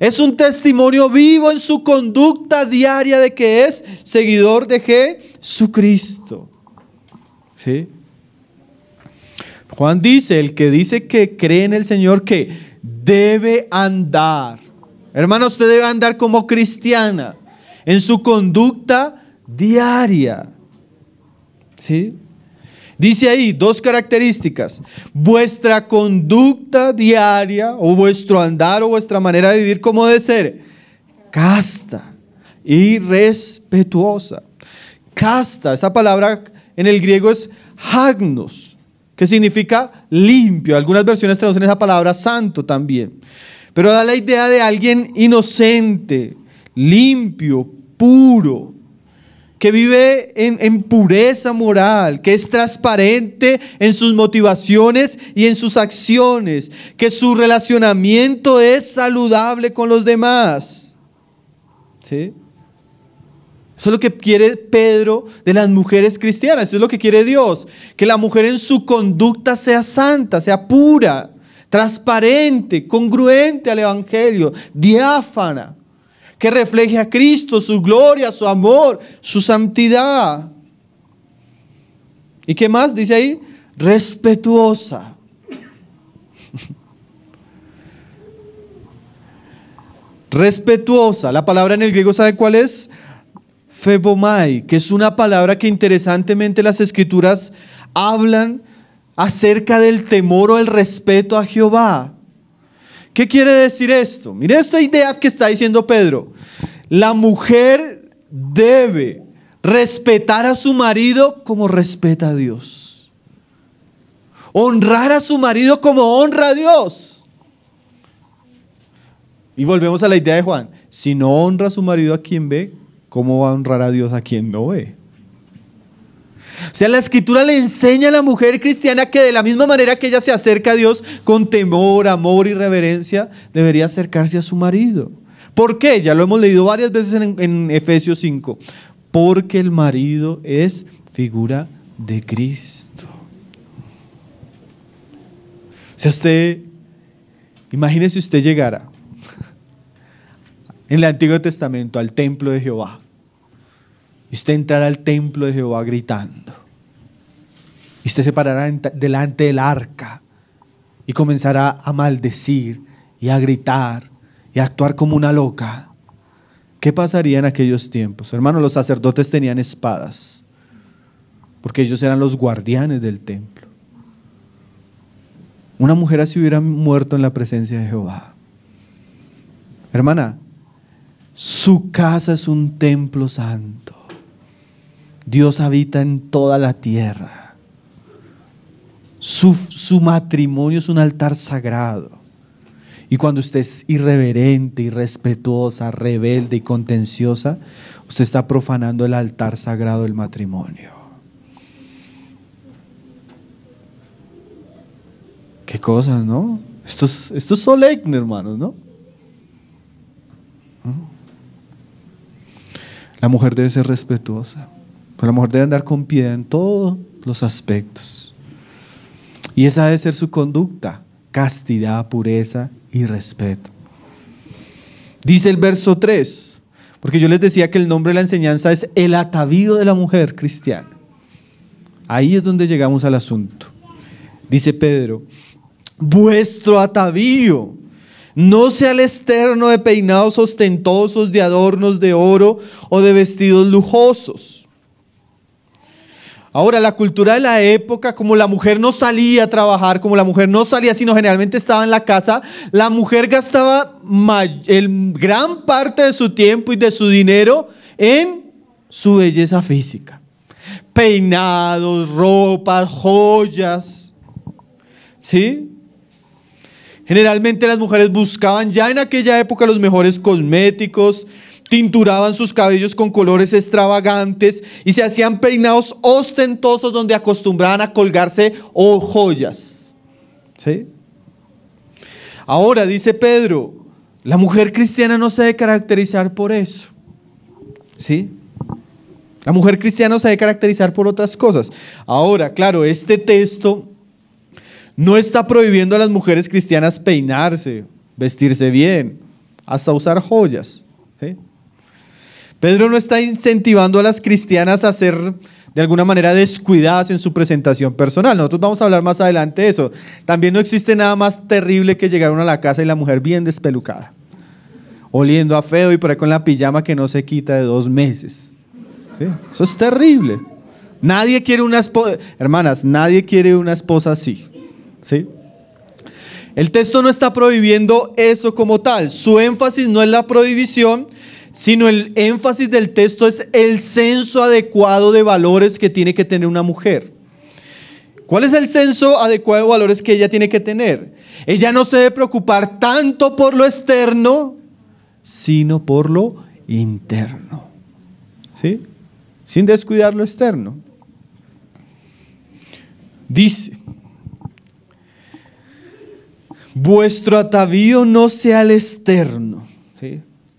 Es un testimonio vivo en su conducta diaria de que es seguidor de Jesucristo. ¿Sí? Juan dice, el que dice que cree en el Señor, que debe andar. Hermano, usted debe andar como cristiana en su conducta diaria. ¿Sí? Dice ahí dos características. Vuestra conducta diaria o vuestro andar o vuestra manera de vivir como de ser casta y respetuosa. Casta, esa palabra en el griego es hagnos ¿Qué significa limpio. Algunas versiones traducen esa palabra santo también. Pero da la idea de alguien inocente, limpio, puro, que vive en, en, pureza moral, que es transparente en sus motivaciones y en sus acciones, que su relacionamiento es saludable con los demás. ¿Sí? Eso es lo que quiere Pedro de las mujeres cristianas. Eso es lo que quiere Dios. Que la mujer en su conducta sea santa, sea pura, transparente, congruente al Evangelio, diáfana. Que refleje a Cristo, su gloria, su amor, su santidad. ¿Y qué más dice ahí? Respetuosa. Respetuosa. La palabra en el griego, ¿sabe cuál es? Mai, que es una palabra que interesantemente las escrituras hablan acerca del temor o el respeto a Jehová. ¿Qué quiere decir esto? Mire esta idea que está diciendo Pedro. La mujer debe respetar a su marido como respeta a Dios. Honrar a su marido como honra a Dios. Y volvemos a la idea de Juan. Si no honra a su marido a quién ve, ¿Cómo va a honrar a Dios a quien no ve? O sea, la escritura le enseña a la mujer cristiana que de la misma manera que ella se acerca a Dios con temor, amor y reverencia, debería acercarse a su marido. ¿Por qué? Ya lo hemos leído varias veces en, Efesios 5. Porque el marido es figura de Cristo. O sea, usted, imagínese usted llegara en el Antiguo Testamento al templo de Jehová y usted entrará al templo de Jehová gritando. Y usted se parará delante del arca y comenzará a maldecir y a gritar y a actuar como una loca. ¿Qué pasaría en aquellos tiempos? Hermanos, los sacerdotes tenían espadas, porque ellos eran los guardianes del templo. Una mujer así hubiera muerto en la presencia de Jehová. Hermana, su casa es un templo santo. Dios habita en toda la tierra. Su, matrimonio es un altar sagrado. Y cuando usted es irreverente, irrespetuosa, rebelde y contenciosa, usted está profanando el altar sagrado del matrimonio. Qué cosas, ¿no? Esto es, esto es hermanos, ¿no? La mujer debe ser respetuosa a lo mejor debe andar con piedad en todos los aspectos. Y esa debe ser su conducta, castidad, pureza y respeto. Dice el verso 3, porque yo les decía que el nombre de la enseñanza es el atavío de la mujer cristiana. Ahí es donde llegamos al asunto. Dice Pedro, vuestro atavío no sea el externo de peinados ostentosos, de adornos de oro o de vestidos lujosos Ahora, la cultura de la época, como la mujer no salía a trabajar, como la mujer no salía, sino generalmente estaba en la casa, la mujer gastaba el gran parte de su tiempo y de su dinero en su belleza física. Peinados, ropas, joyas. ¿Sí? Generalmente las mujeres buscaban ya en aquella época los mejores cosméticos, tinturaban sus cabellos con colores extravagantes y se hacían peinados ostentosos donde acostumbraban a colgarse o joyas. ¿Sí? Ahora dice Pedro, la mujer cristiana no se debe caracterizar por eso. ¿Sí? La mujer cristiana no se debe caracterizar por otras cosas. Ahora, claro, este texto no está prohibiendo a las mujeres cristianas peinarse, vestirse bien, hasta usar joyas. ¿sí? Pedro no está incentivando a las cristianas a ser de alguna manera descuidadas en su presentación personal. Nosotros vamos a hablar más adelante de eso. También no existe nada más terrible que llegar uno a la casa y la mujer bien despelucada, oliendo a feo y por ahí con la pijama que no se quita de dos meses. Eso es terrible. Nadie quiere una esposa, hermanas, nadie quiere una esposa así. ¿Sí? El texto no está prohibiendo eso como tal. Su énfasis no es la prohibición, sino el énfasis del texto es el censo adecuado de valores que tiene que tener una mujer. ¿Cuál es el censo adecuado de valores que ella tiene que tener? Ella no se debe preocupar tanto por lo externo, sino por lo interno. ¿Sí? Sin descuidar lo externo. Dice, vuestro atavío no sea el externo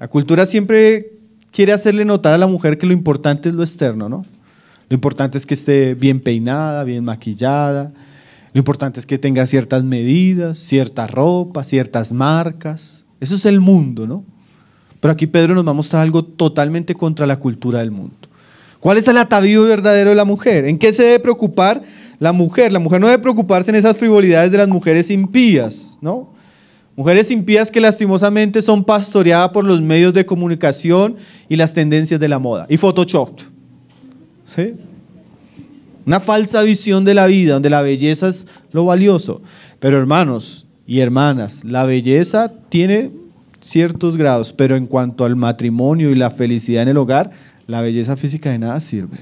la cultura siempre quiere hacerle notar a la mujer que lo importante es lo externo, ¿no? Lo importante es que esté bien peinada, bien maquillada. Lo importante es que tenga ciertas medidas, cierta ropa, ciertas marcas. Eso es el mundo, ¿no? Pero aquí Pedro nos va a mostrar algo totalmente contra la cultura del mundo. ¿Cuál es el atavío verdadero de la mujer? ¿En qué se debe preocupar la mujer? La mujer no debe preocuparse en esas frivolidades de las mujeres impías, ¿no? Mujeres impías que lastimosamente son pastoreadas por los medios de comunicación y las tendencias de la moda. Y Photoshop. Una falsa visión de la vida, donde la belleza es lo valioso. Pero hermanos y hermanas, la belleza tiene ciertos grados, pero en cuanto al matrimonio y la felicidad en el hogar, la belleza física de nada sirve.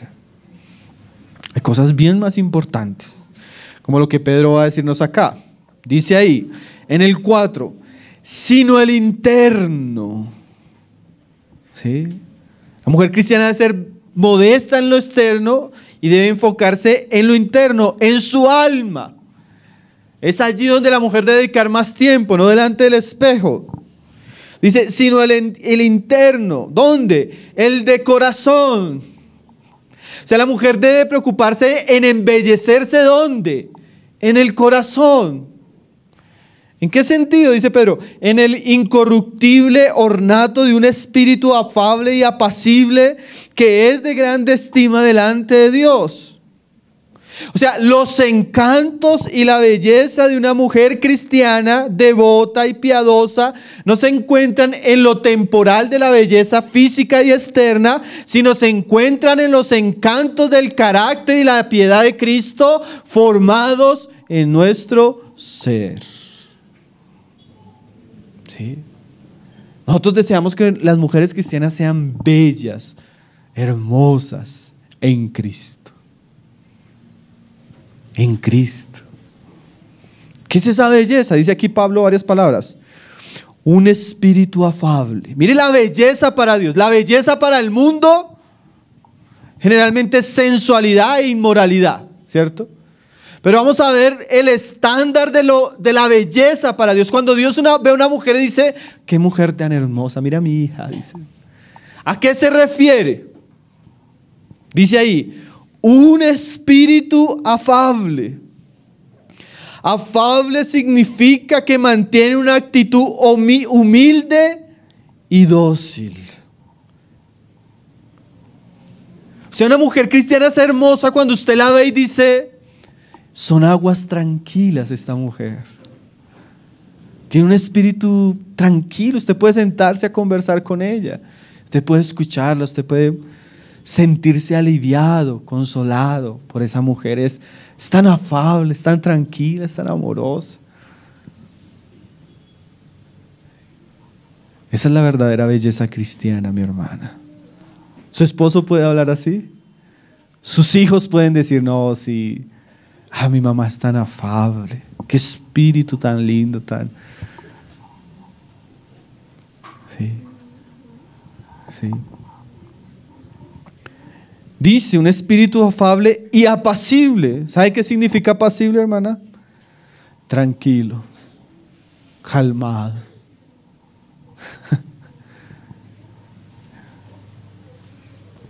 Hay cosas bien más importantes, como lo que Pedro va a decirnos acá. Dice ahí, en el 4, sino el interno. ¿Sí? La mujer cristiana debe ser modesta en lo externo y debe enfocarse en lo interno, en su alma. Es allí donde la mujer debe dedicar más tiempo, no delante del espejo. Dice, sino el, el interno. ¿Dónde? El de corazón. O sea, la mujer debe preocuparse en embellecerse dónde? En el corazón. ¿En qué sentido? Dice Pedro, en el incorruptible ornato de un espíritu afable y apacible que es de grande estima delante de Dios. O sea, los encantos y la belleza de una mujer cristiana, devota y piadosa, no se encuentran en lo temporal de la belleza física y externa, sino se encuentran en los encantos del carácter y la piedad de Cristo formados en nuestro ser. ¿sí? Nosotros deseamos que las mujeres cristianas sean bellas, hermosas en Cristo. En Cristo. ¿Qué es esa belleza? Dice aquí Pablo varias palabras. Un espíritu afable. Mire la belleza para Dios. La belleza para el mundo generalmente es sensualidad e inmoralidad, ¿cierto? Pero vamos a ver el estándar de, lo, de la belleza para Dios. Cuando Dios ve a una mujer y dice, qué mujer tan hermosa, mira mi hija, dice. ¿A qué se refiere? Dice ahí, un espíritu afable. Afable significa que mantiene una actitud humilde y dócil. O sea, una mujer cristiana es hermosa cuando usted la ve y dice, son aguas tranquilas esta mujer. Tiene un espíritu tranquilo. Usted puede sentarse a conversar con ella. Usted puede escucharla. Usted puede sentirse aliviado, consolado por esa mujer. Es, tan afable, es tan tranquila, es tan amorosa. Esa es la verdadera belleza cristiana, mi hermana. Su esposo puede hablar así. Sus hijos pueden decir, no, sí, ah, mi mamá es tan afable, qué espíritu tan lindo, tan... Sí, sí. Dice un espíritu afable y apacible. ¿Sabe qué significa apacible, hermana? Tranquilo, calmado.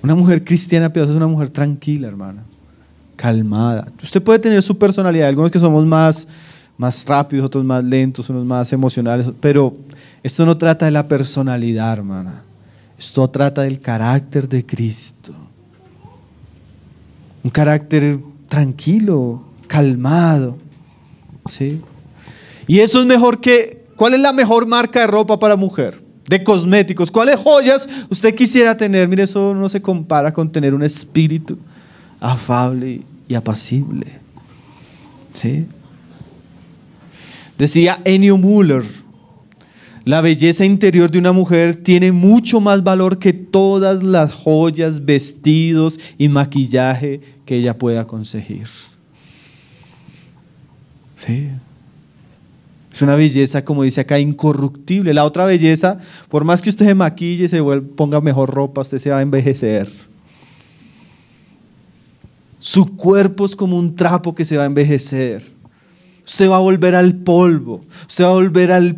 Una mujer cristiana piadosa es una mujer tranquila, hermana calmada. Usted puede tener su personalidad, algunos que somos más, más rápidos, otros más lentos, unos más emocionales, pero esto no trata de la personalidad, hermana. Esto trata del carácter de Cristo. Un carácter tranquilo, calmado. ¿sí? Y eso es mejor que... ¿Cuál es la mejor marca de ropa para mujer? de cosméticos, cuáles joyas usted quisiera tener. Mire, eso no se compara con tener un espíritu afable y apacible. ¿Sí? Decía Ennio Müller, la belleza interior de una mujer tiene mucho más valor que todas las joyas, vestidos y maquillaje que ella pueda conseguir. Sí. Es una belleza, como dice acá, incorruptible. La otra belleza, por más que usted se maquille, se ponga mejor ropa, usted se va a envejecer. Su cuerpo es como un trapo que se va a envejecer. Usted va a volver al polvo, usted va a volver al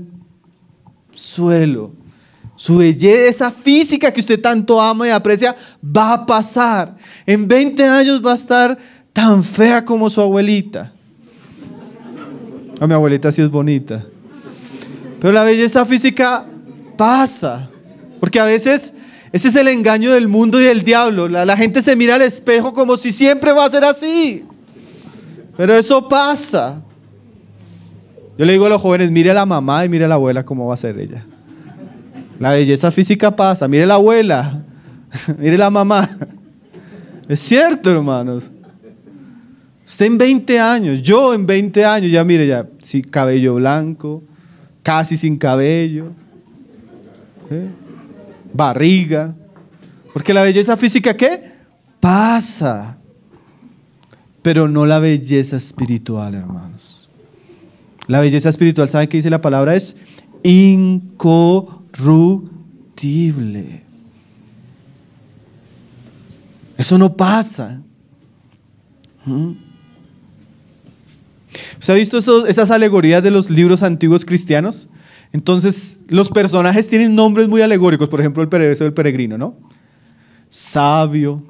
suelo. Su belleza física que usted tanto ama y aprecia va a pasar. En 20 años va a estar tan fea como su abuelita. A ah, mi abuelita sí es bonita. Pero la belleza física pasa. Porque a veces ese es el engaño del mundo y del diablo. La, gente se mira al espejo como si siempre va a ser así. Pero eso pasa. Yo le digo a los jóvenes, mire a la mamá y mire a la abuela cómo va a ser ella. La belleza física pasa, mire a la abuela, mire a la mamá. Es cierto, hermanos. Usted en 20 años, yo en 20 años, ya mire, ya, sí, cabello blanco, casi sin cabello. ¿eh? barriga. Porque la belleza física, ¿qué? Pasa. Pero no la belleza espiritual, hermanos. La belleza espiritual, ¿saben qué dice la palabra? Es incorruptible. Eso no pasa. ¿Usted ¿Mm? ha visto esas alegorías de los libros antiguos cristianos? Entonces, los personajes tienen nombres muy alegóricos, por ejemplo, el peregrino, ¿no? Sabio,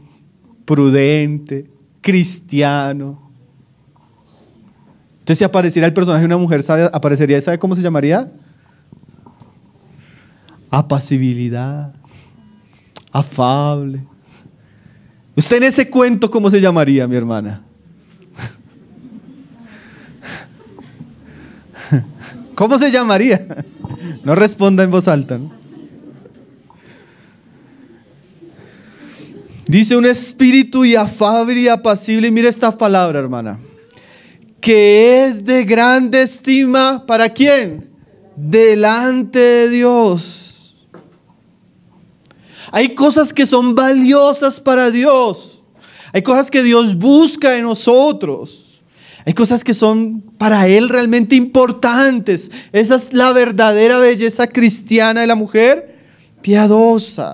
prudente, cristiano. Entonces, si apareciera el personaje de una mujer aparecería, ¿sabe cómo se llamaría? Apacibilidad, afable. ¿Usted en ese cuento cómo se llamaría, mi hermana? ¿Cómo se llamaría? No responda en voz alta. Dice un espíritu y afable y apacible. mira esta palabra, hermana. Que es de grande estima. ¿Para quién? Delante de Dios. Hay cosas que son valiosas para Dios. Hay cosas que Dios busca en nosotros. Hay cosas que son para Él realmente importantes. Esa es la verdadera belleza cristiana de la mujer piadosa.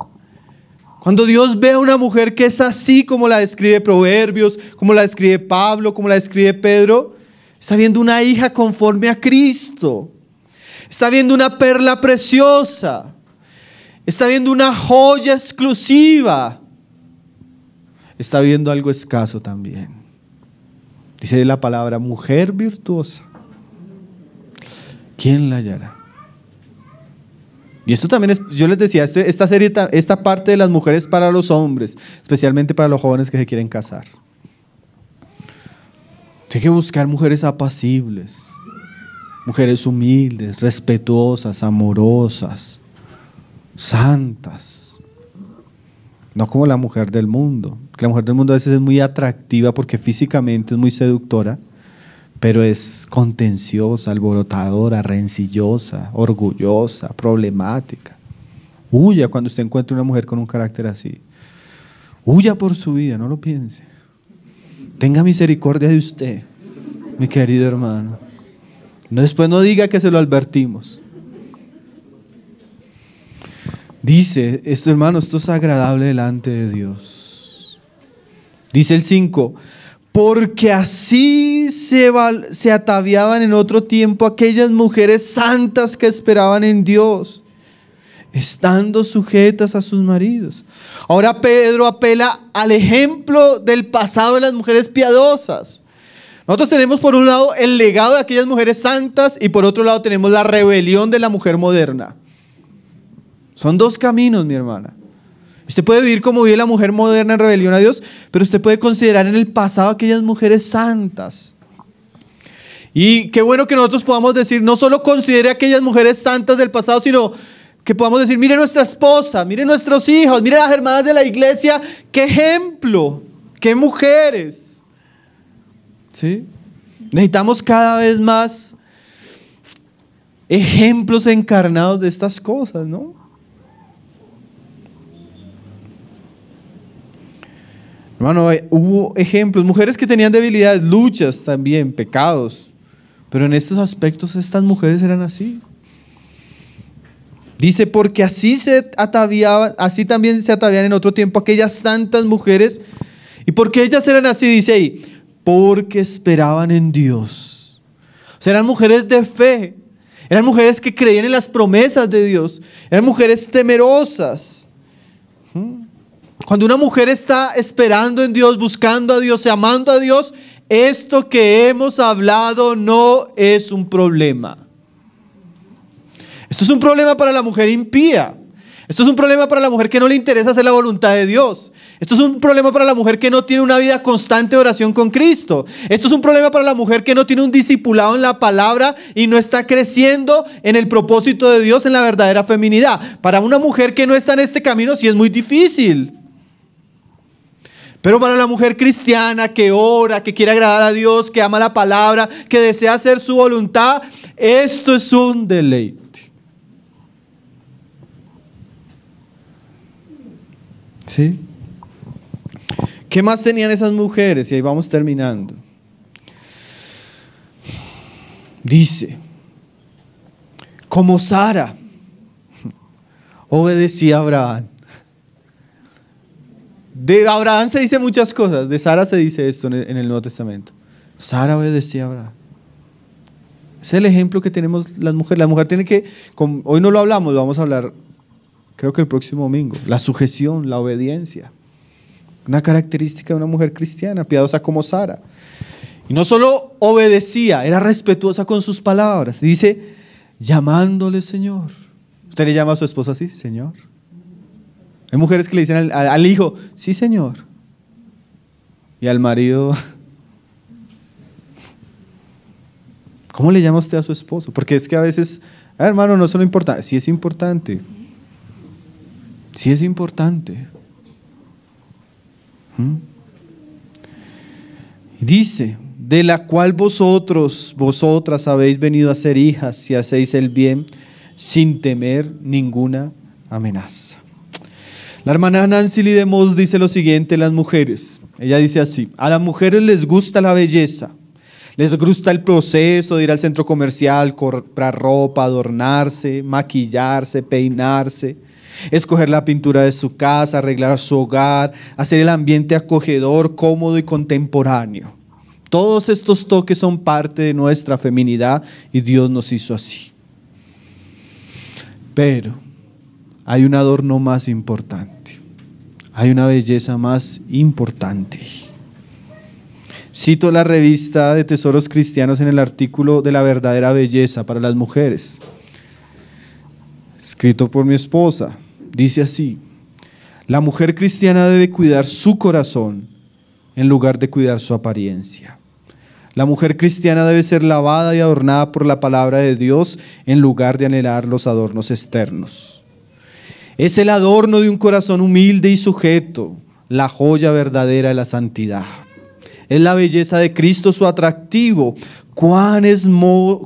Cuando Dios ve a una mujer que es así como la describe Proverbios, como la describe Pablo, como la describe Pedro, está viendo una hija conforme a Cristo. Está viendo una perla preciosa. Está viendo una joya exclusiva. Está viendo algo escaso también. Dice la palabra, mujer virtuosa. ¿Quién la hallará? Y esto también es, yo les decía, este, esta serie, esta parte de las mujeres para los hombres, especialmente para los jóvenes que se quieren casar. Tiene que buscar mujeres apacibles, mujeres humildes, respetuosas, amorosas, santas, no como la mujer del mundo la mujer del mundo a veces es muy atractiva porque físicamente es muy seductora, pero es contenciosa, alborotadora, rencillosa, orgullosa, problemática. Huya cuando usted encuentra una mujer con un carácter así. Huya por su vida, no lo piense. Tenga misericordia de usted, mi querido hermano. después no diga que se lo advertimos. Dice, esto hermano, esto es agradable delante de Dios. Dice el 5, porque así se, se ataviaban en otro tiempo aquellas mujeres santas que esperaban en Dios, estando sujetas a sus maridos. Ahora Pedro apela al ejemplo del pasado de las mujeres piadosas. Nosotros tenemos por un lado el legado de aquellas mujeres santas y por otro lado tenemos la rebelión de la mujer moderna. Son dos caminos, mi hermana. Usted puede vivir como vive la mujer moderna en rebelión a Dios, pero usted puede considerar en el pasado aquellas mujeres santas. Y qué bueno que nosotros podamos decir, no solo considere aquellas mujeres santas del pasado, sino que podamos decir, mire nuestra esposa, mire nuestros hijos, mire las hermanas de la iglesia, qué ejemplo, qué mujeres. ¿Sí? Necesitamos cada vez más ejemplos encarnados de estas cosas, ¿no? Bueno, eh, hubo ejemplos, mujeres que tenían debilidades, luchas también, pecados. Pero en estos aspectos estas mujeres eran así. Dice, porque así se ataviaban, así también se ataviaban en otro tiempo aquellas santas mujeres. Y porque ellas eran así, dice ahí, porque esperaban en Dios. O sea, eran mujeres de fe, eran mujeres que creían en las promesas de Dios, eran mujeres temerosas. Cuando una mujer está esperando en Dios, buscando a Dios, amando a Dios, esto que hemos hablado no es un problema. Esto es un problema para la mujer impía. Esto es un problema para la mujer que no le interesa hacer la voluntad de Dios. Esto es un problema para la mujer que no tiene una vida constante de oración con Cristo. Esto es un problema para la mujer que no tiene un discipulado en la palabra y no está creciendo en el propósito de Dios en la verdadera feminidad. Para una mujer que no está en este camino sí es muy difícil. Pero para la mujer cristiana que ora, que quiere agradar a Dios, que ama la palabra, que desea hacer su voluntad, esto es un deleite. ¿Sí? ¿Qué más tenían esas mujeres? Y ahí vamos terminando. Dice, como Sara obedecía a Abraham de Abraham se dice muchas cosas, de Sara se dice esto en el, Nuevo Testamento. Sara obedecía a Abraham. Es el ejemplo que tenemos las mujeres. La mujer tiene que, hoy no lo hablamos, lo vamos a hablar creo que el próximo domingo. La sujeción, la obediencia. Una característica de una mujer cristiana, piadosa como Sara. Y no solo obedecía, era respetuosa con sus palabras. Dice, llamándole Señor. ¿Usted le llama a su esposa así? Señor. Hay mujeres que le dicen al, hijo, sí señor. Y al marido, ¿cómo le llama usted a su esposo? Porque es que a veces, ah, hermano, no solo importa, sí es importante. Sí es importante. ¿Mm? Dice, de la cual vosotros, vosotras habéis venido a ser hijas si hacéis el bien sin temer ninguna amenaza. La hermana Nancy Lidemos dice lo siguiente, las mujeres. Ella dice así, a las mujeres les gusta la belleza, les gusta el proceso de ir al centro comercial, comprar ropa, adornarse, maquillarse, peinarse, escoger la pintura de su casa, arreglar su hogar, hacer el ambiente acogedor, cómodo y contemporáneo. Todos estos toques son parte de nuestra feminidad y Dios nos hizo así. Pero hay un adorno más importante, hay una belleza más importante. Cito la revista de Tesoros Cristianos en el artículo de la verdadera belleza para las mujeres, escrito por mi esposa. Dice así, la mujer cristiana debe cuidar su corazón en lugar de cuidar su apariencia. La mujer cristiana debe ser lavada y adornada por la palabra de Dios en lugar de anhelar los adornos externos. Es el adorno de un corazón humilde y sujeto, la joya verdadera de la santidad. Es la belleza de Cristo su atractivo. Cuán,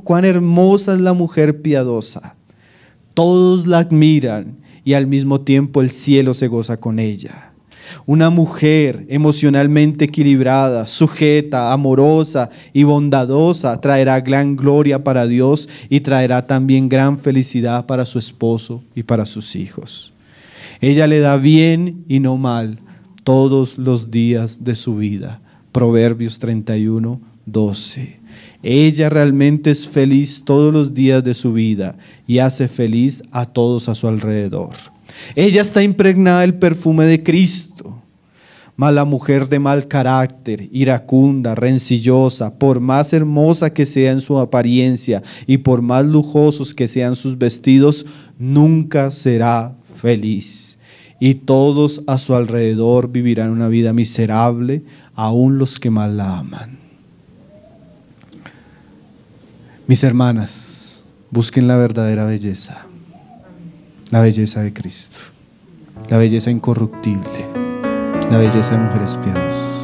cuán hermosa es la mujer piadosa. Todos la admiran y al mismo tiempo el cielo se goza con ella. Una mujer emocionalmente equilibrada, sujeta, amorosa y bondadosa traerá gran gloria para Dios y traerá también gran felicidad para su esposo y para sus hijos. Ella le da bien y no mal todos los días de su vida. Proverbios 31, 12. Ella realmente es feliz todos los días de su vida y hace feliz a todos a su alrededor. Ella está impregnada del perfume de Cristo. Mala mujer de mal carácter, iracunda, rencillosa, por más hermosa que sea en su apariencia y por más lujosos que sean sus vestidos, nunca será feliz. Y todos a su alrededor vivirán una vida miserable, aun los que más la aman. Mis hermanas, busquen la verdadera belleza la belleza de Cristo, la belleza incorruptible, la belleza de mujeres piadosas.